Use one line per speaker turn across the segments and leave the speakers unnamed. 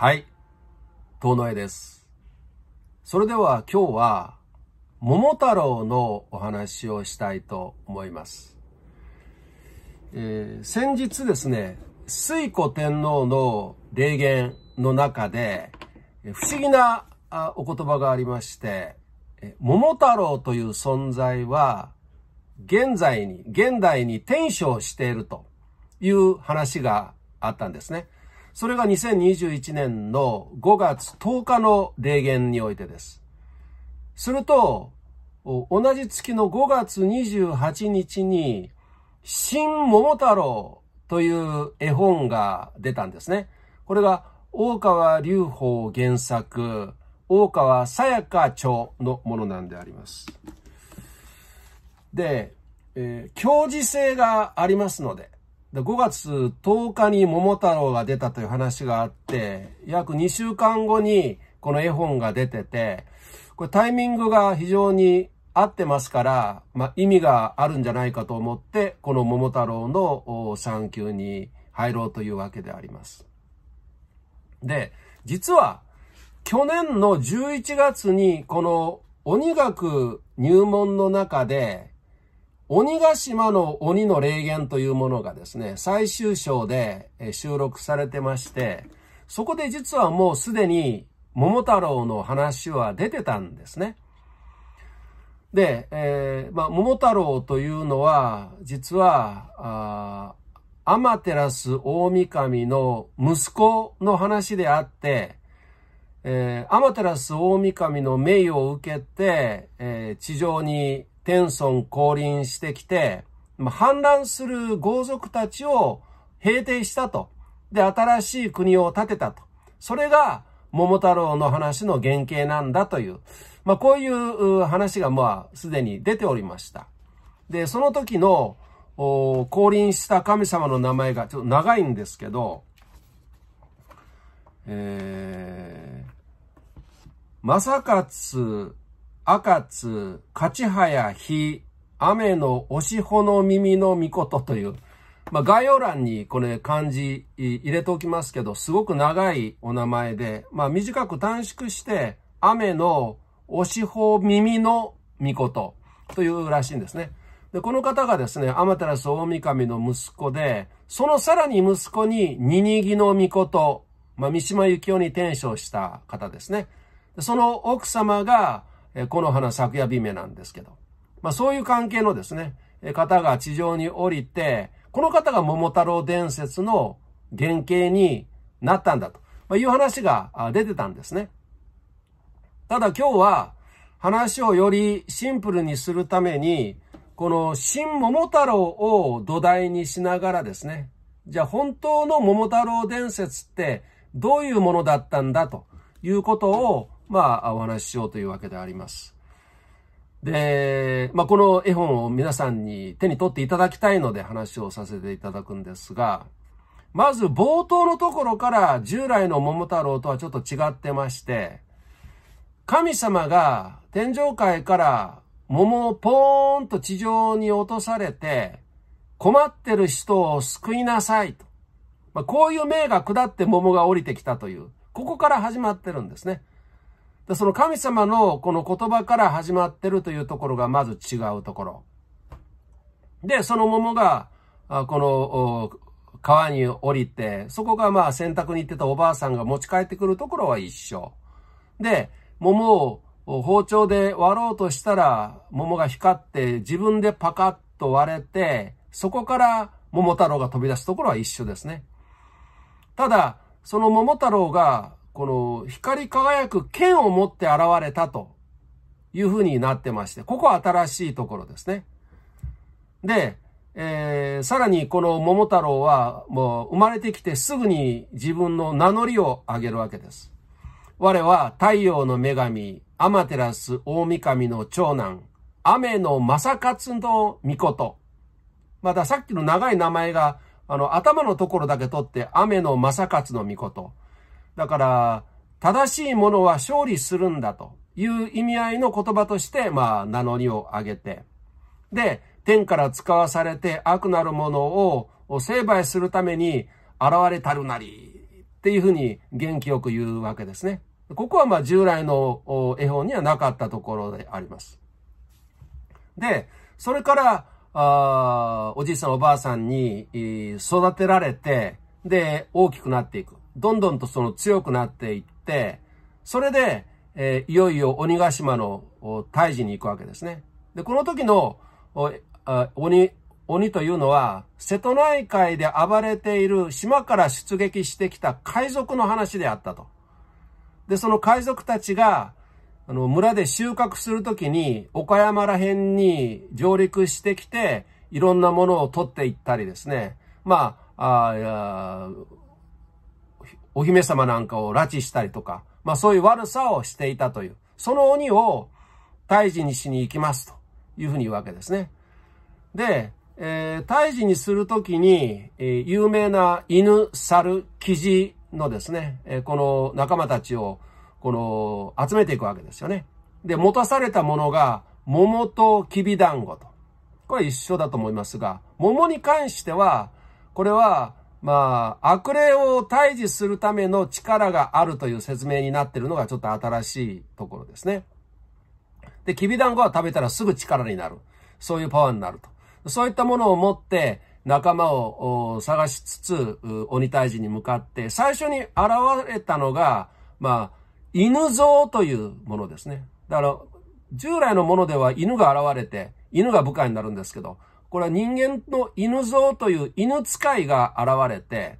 はい。遠野絵です。それでは今日は、桃太郎のお話をしたいと思います。えー、先日ですね、水古天皇の霊言の中で、不思議なお言葉がありまして、桃太郎という存在は、現在に、現代に転生しているという話があったんですね。それが2021年の5月10日の霊言においてです。すると、同じ月の5月28日に、新桃太郎という絵本が出たんですね。これが大川隆法原作、大川さやか町のものなんであります。で、えー、教授性がありますので、5月10日に桃太郎が出たという話があって、約2週間後にこの絵本が出てて、これタイミングが非常に合ってますから、まあ、意味があるんじゃないかと思って、この桃太郎の産休に入ろうというわけであります。で、実は、去年の11月にこの鬼学入門の中で、鬼ヶ島の鬼の霊言というものがですね、最終章で収録されてまして、そこで実はもうすでに桃太郎の話は出てたんですね。で、えー、まあ、桃太郎というのは、実は、アマテラス大神の息子の話であって、えー、アマテラス大神の名誉を受けて、えー、地上に天孫降臨してきて、反乱する豪族たちを平定したと。で、新しい国を建てたと。それが桃太郎の話の原型なんだという、まあ、こういう話がまあ、すでに出ておりました。で、その時の降臨した神様の名前がちょっと長いんですけど、えー、正勝赤津、勝早日、雨の押し穂の耳の御事という、まあ、概要欄にこれ漢字入れておきますけど、すごく長いお名前で、まあ、短く短縮して、雨の押し穂耳の御事というらしいんですね。で、この方がですね、天照大神の息子で、そのさらに息子に、二にぎの御事、まあ、三島由紀夫に転生した方ですね。その奥様が、えこの花咲夜美目なんですけど、まあそういう関係のですね、方が地上に降りて、この方が桃太郎伝説の原型になったんだという話が出てたんですね。ただ今日は話をよりシンプルにするために、この新桃太郎を土台にしながらですね、じゃあ本当の桃太郎伝説ってどういうものだったんだということをまあ、お話ししようというわけであります。で、まあ、この絵本を皆さんに手に取っていただきたいので話をさせていただくんですが、まず冒頭のところから従来の桃太郎とはちょっと違ってまして、神様が天上界から桃をポーンと地上に落とされて、困ってる人を救いなさいと。まあ、こういう命が下って桃が降りてきたという、ここから始まってるんですね。でその神様のこの言葉から始まってるというところがまず違うところ。で、その桃が、この川に降りて、そこがまあ洗濯に行ってたおばあさんが持ち帰ってくるところは一緒。で、桃を包丁で割ろうとしたら、桃が光って自分でパカッと割れて、そこから桃太郎が飛び出すところは一緒ですね。ただ、その桃太郎がこの光り輝く剣を持って現れたというふうになってまして、ここは新しいところですね。で、えー、さらにこの桃太郎はもう生まれてきてすぐに自分の名乗りを上げるわけです。我は太陽の女神、アマテラス大神の長男、雨の正勝の御事。またさっきの長い名前が、あの、頭のところだけ取って、雨の正勝の御事。だから、正しいものは勝利するんだという意味合いの言葉として、まあ、名乗りを上げて、で、天から使わされて悪なるものを成敗するために現れたるなりっていうふうに元気よく言うわけですね。ここはまあ従来の絵本にはなかったところであります。で、それから、あおじいさんおばあさんに育てられて、で、大きくなっていく。どんどんとその強くなっていって、それで、えー、いよいよ鬼ヶ島の退治に行くわけですね。で、この時の鬼、鬼というのは、瀬戸内海で暴れている島から出撃してきた海賊の話であったと。で、その海賊たちが、あの、村で収穫するときに、岡山ら辺に上陸してきて、いろんなものを取っていったりですね。まあ、あお姫様なんかを拉致したりとか、まあそういう悪さをしていたという、その鬼を退治にしに行きますというふうに言うわけですね。で、えー、退治にするときに、えー、有名な犬、猿、キジのですね、えー、この仲間たちを、この、集めていくわけですよね。で、持たされたものが、桃ときび団子と。これ一緒だと思いますが、桃に関しては、これは、まあ、悪霊を退治するための力があるという説明になっているのがちょっと新しいところですね。で、きびだんごは食べたらすぐ力になる。そういうパワーになると。そういったものを持って仲間を探しつつ、鬼退治に向かって、最初に現れたのが、まあ、犬像というものですね。だから、従来のものでは犬が現れて、犬が部下になるんですけど、これは人間の犬像という犬使いが現れて、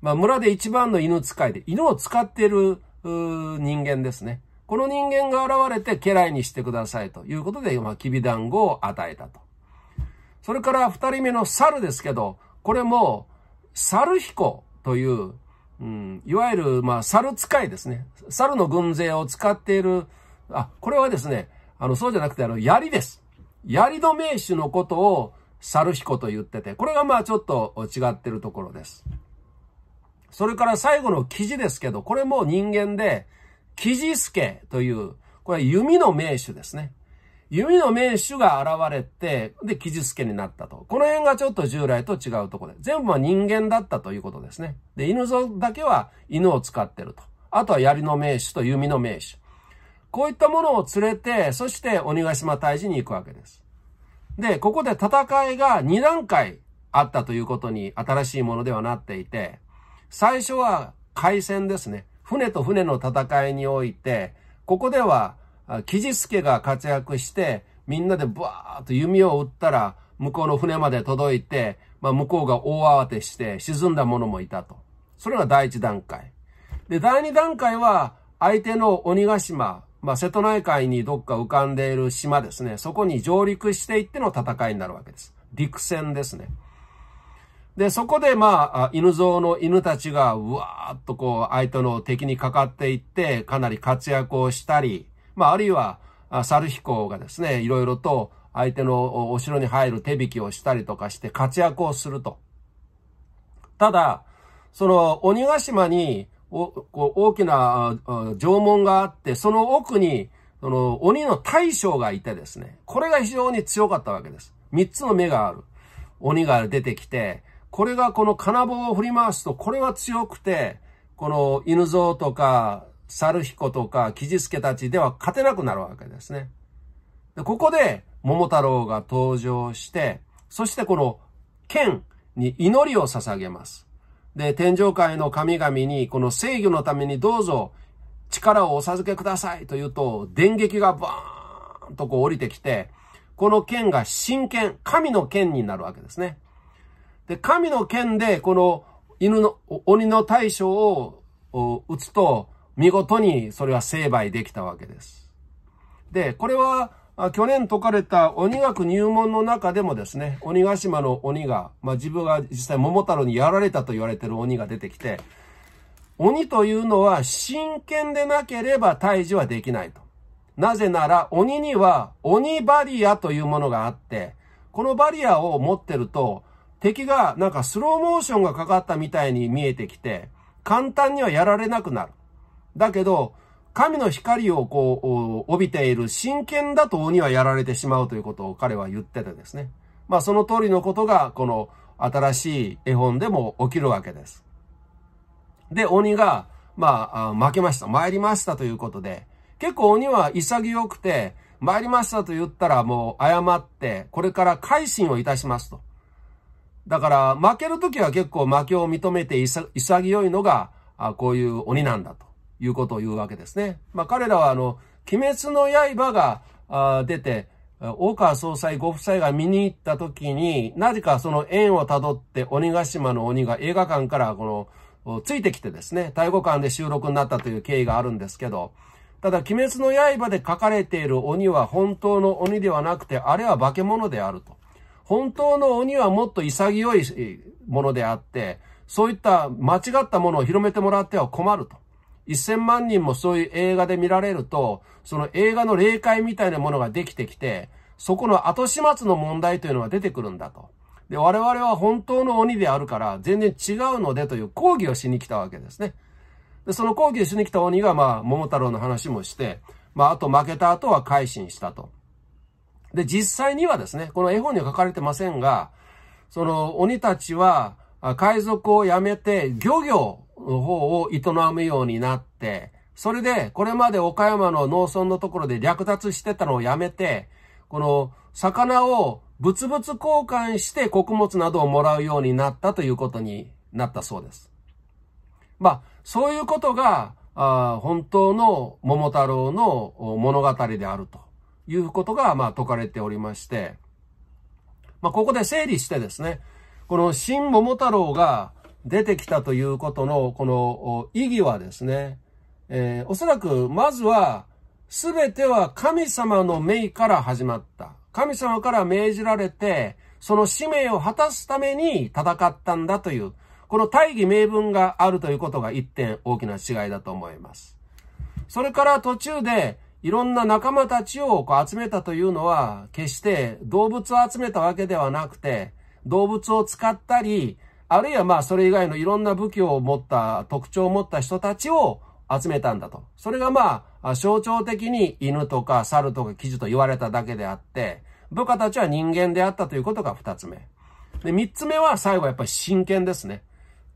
まあ、村で一番の犬使いで、犬を使っている人間ですね。この人間が現れて家来にしてくださいということで、まあ、きび団子を与えたと。それから二人目の猿ですけど、これも、猿彦という、うん、いわゆる、まあ、猿使いですね。猿の軍勢を使っている、あ、これはですね、あの、そうじゃなくて、あの、槍です。槍の名手のことを、猿彦と言ってて、これがまあちょっと違ってるところです。それから最後の記事ですけど、これも人間で、ジス助という、これ弓の名手ですね。弓の名手が現れて、で、ジス助になったと。この辺がちょっと従来と違うところで。全部は人間だったということですね。で、犬像だけは犬を使ってると。あとは槍の名手と弓の名手。こういったものを連れて、そして鬼ヶ島退治に行くわけです。で、ここで戦いが2段階あったということに新しいものではなっていて、最初は海戦ですね。船と船の戦いにおいて、ここでは、キジスケが活躍して、みんなでブワーッと弓を打ったら、向こうの船まで届いて、まあ、向こうが大慌てして沈んだ者もいたと。それが第一段階。で、第二段階は、相手の鬼ヶ島、まあ、瀬戸内海にどっか浮かんでいる島ですね。そこに上陸していっての戦いになるわけです。陸戦ですね。で、そこでまあ、犬像の犬たちが、うわーっとこう、相手の敵にかかっていって、かなり活躍をしたり、まあ、あるいは、猿彦がですね、いろいろと相手のお城に入る手引きをしたりとかして活躍をすると。ただ、その、鬼ヶ島にこう大きな縄文があって、その奥に、その鬼の大将がいてですね、これが非常に強かったわけです。三つの目がある。鬼が出てきて、これがこの金棒を振り回すと、これは強くて、この犬像とか、猿彦とか、ジス助たちでは勝てなくなるわけですね。でここで、桃太郎が登場して、そしてこの剣に祈りを捧げます。で、天上界の神々に、この制御のためにどうぞ力をお授けくださいと言うと、電撃がバーンとこう降りてきて、この剣が神剣、神の剣になるわけですね。で、神の剣で、この犬の、鬼の大将を撃つと、見事にそれは成敗できたわけです。で、これは、去年解かれた鬼学入門の中でもですね、鬼ヶ島の鬼が、まあ、自分が実際桃太郎にやられたと言われてる鬼が出てきて、鬼というのは真剣でなければ退治はできないと。なぜなら鬼には鬼バリアというものがあって、このバリアを持ってると敵がなんかスローモーションがかかったみたいに見えてきて、簡単にはやられなくなる。だけど、神の光をこう、帯びている真剣だと鬼はやられてしまうということを彼は言っててですね。まあその通りのことが、この新しい絵本でも起きるわけです。で、鬼が、まあ、負けました。参りましたということで、結構鬼は潔くて、参りましたと言ったらもう謝って、これから改心をいたしますと。だから、負けるときは結構負けを認めて潔いのが、こういう鬼なんだと。いうことを言うわけですね。まあ、彼らはあの、鬼滅の刃があ出て、大川総裁ご夫妻が見に行った時に、なぜかその縁をたどって鬼ヶ島の鬼が映画館からこの、ついてきてですね、大イ館で収録になったという経緯があるんですけど、ただ、鬼滅の刃で書かれている鬼は本当の鬼ではなくて、あれは化け物であると。本当の鬼はもっと潔いものであって、そういった間違ったものを広めてもらっては困ると。1000万人もそういう映画で見られると、その映画の霊界みたいなものができてきて、そこの後始末の問題というのが出てくるんだと。で、我々は本当の鬼であるから、全然違うのでという抗議をしに来たわけですね。で、その抗議をしに来た鬼が、まあ、桃太郎の話もして、まあ、あと負けた後は改心したと。で、実際にはですね、この絵本には書かれてませんが、その鬼たちは、海賊を辞めて漁業の方を営むようになって、それで、これまで岡山の農村のところで略奪してたのをやめて、この、魚を物々交換して穀物などをもらうようになったということになったそうです。まあ、そういうことが、あ本当の桃太郎の物語であるということが、まあ、解かれておりまして、まあ、ここで整理してですね、この新桃太郎が、出てきたということの、この意義はですね、えー、おそらく、まずは、すべては神様の命から始まった。神様から命じられて、その使命を果たすために戦ったんだという、この大義名分があるということが一点大きな違いだと思います。それから途中で、いろんな仲間たちをこう集めたというのは、決して動物を集めたわけではなくて、動物を使ったり、あるいはまあそれ以外のいろんな武器を持った特徴を持った人たちを集めたんだと。それがまあ象徴的に犬とか猿とか生地と言われただけであって、部下たちは人間であったということが二つ目。で、三つ目は最後やっぱり真剣ですね。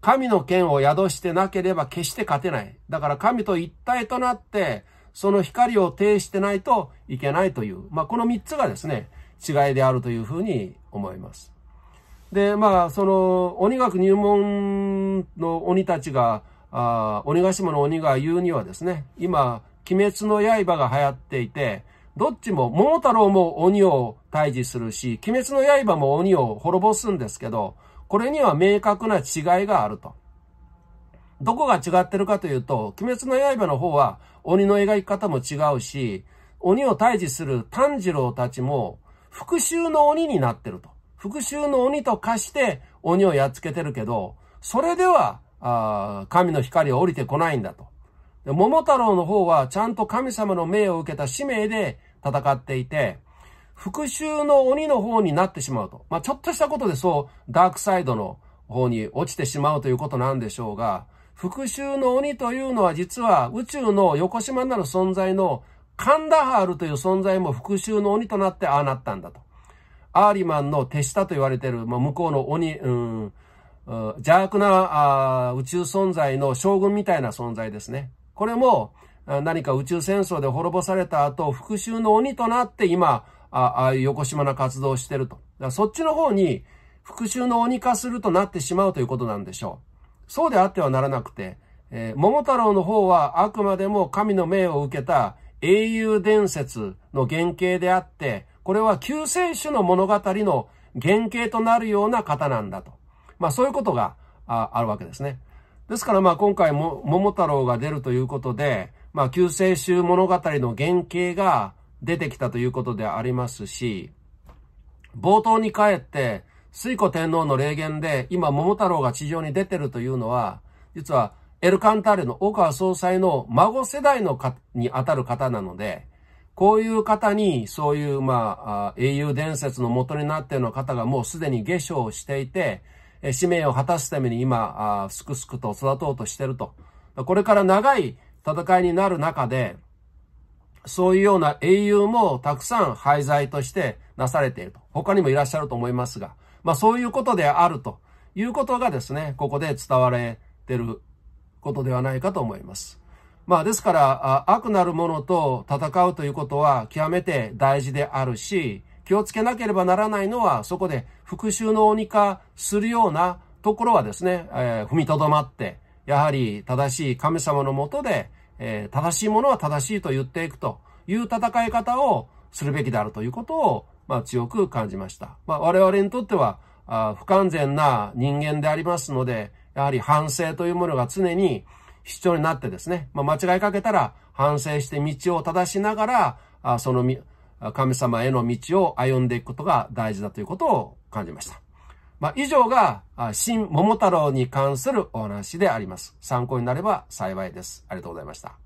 神の剣を宿してなければ決して勝てない。だから神と一体となって、その光を呈してないといけないという、まあ、この三つがですね、違いであるというふうに思います。で、まあ、その、鬼学入門の鬼たちが、あ鬼ヶ島の鬼が言うにはですね、今、鬼滅の刃が流行っていて、どっちも、桃太郎も鬼を退治するし、鬼滅の刃も鬼を滅ぼすんですけど、これには明確な違いがあると。どこが違ってるかというと、鬼滅の刃の方は鬼の描き方も違うし、鬼を退治する炭治郎たちも復讐の鬼になってると。復讐の鬼と化して鬼をやっつけてるけど、それでは、あ神の光は降りてこないんだと。桃太郎の方はちゃんと神様の命を受けた使命で戦っていて、復讐の鬼の方になってしまうと。まあ、ちょっとしたことでそう、ダークサイドの方に落ちてしまうということなんでしょうが、復讐の鬼というのは実は宇宙の横島なる存在のカンダハールという存在も復讐の鬼となってああなったんだと。アーリマンの手下と言われている、まあ、向こうの鬼、うん、邪悪なあ宇宙存在の将軍みたいな存在ですね。これも何か宇宙戦争で滅ぼされた後、復讐の鬼となって今、ああ横島な活動をしてると。だからそっちの方に復讐の鬼化するとなってしまうということなんでしょう。そうであってはならなくて、えー、桃太郎の方はあくまでも神の命を受けた英雄伝説の原型であって、これは救世主の物語の原型となるような方なんだと。まあそういうことがあるわけですね。ですからまあ今回も桃太郎が出るということで、まあ救世主物語の原型が出てきたということでありますし、冒頭に帰って水古天皇の霊言で今桃太郎が地上に出てるというのは、実はエルカンターレの大川総裁の孫世代のかにあたる方なので、こういう方に、そういう、まあ、英雄伝説の元になっているの方がもうすでに下生をしていて、使命を果たすために今、すくすくと育とうとしてると。これから長い戦いになる中で、そういうような英雄もたくさん廃材としてなされていると。他にもいらっしゃると思いますが、まあそういうことであるということがですね、ここで伝われていることではないかと思います。まあですから、悪なるものと戦うということは極めて大事であるし、気をつけなければならないのは、そこで復讐の鬼化するようなところはですね、えー、踏みとどまって、やはり正しい神様のもとで、えー、正しいものは正しいと言っていくという戦い方をするべきであるということを、まあ、強く感じました。まあ、我々にとってはあ、不完全な人間でありますので、やはり反省というものが常に、必要になってですね、まあ、間違いかけたら反省して道を正しながら、あその神様への道を歩んでいくことが大事だということを感じました。まあ、以上が、新桃太郎に関するお話であります。参考になれば幸いです。ありがとうございました。